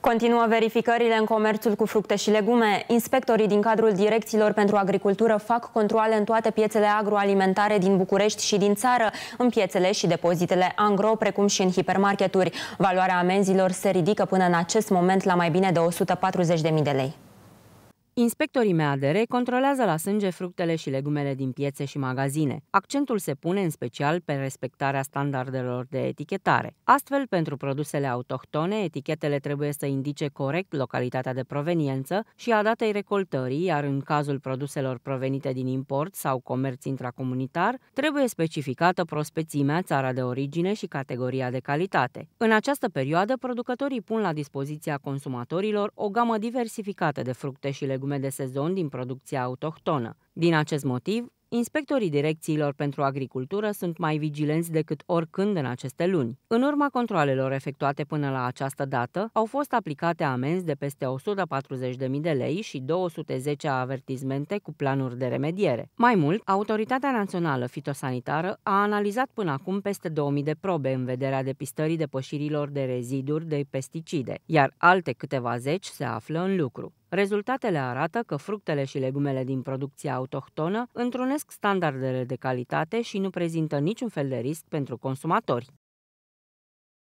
Continuă verificările în comerțul cu fructe și legume. Inspectorii din cadrul direcțiilor pentru agricultură fac controle în toate piețele agroalimentare din București și din țară, în piețele și depozitele angro, precum și în hipermarketuri. Valoarea amenzilor se ridică până în acest moment la mai bine de 140.000 de lei. Inspectorii MADR controlează la sânge fructele și legumele din piețe și magazine. Accentul se pune în special pe respectarea standardelor de etichetare. Astfel, pentru produsele autohtone, etichetele trebuie să indice corect localitatea de proveniență și a datei recoltării, iar în cazul produselor provenite din import sau comerț intracomunitar, trebuie specificată prospețimea, țara de origine și categoria de calitate. În această perioadă, producătorii pun la dispoziția consumatorilor o gamă diversificată de fructe și legume legume de sezon din producția autohtonă. Din acest motiv, Inspectorii direcțiilor pentru agricultură sunt mai vigilenți decât oricând în aceste luni. În urma controalelor efectuate până la această dată, au fost aplicate amenzi de peste 140.000 de lei și 210 avertizmente cu planuri de remediere. Mai mult, Autoritatea Națională Fitosanitară a analizat până acum peste 2000 de probe în vederea depistării depășirilor de reziduri de pesticide, iar alte câteva zeci se află în lucru. Rezultatele arată că fructele și legumele din producția autohtonă întrunesc standardele de calitate și nu prezintă niciun fel de risc pentru consumatori.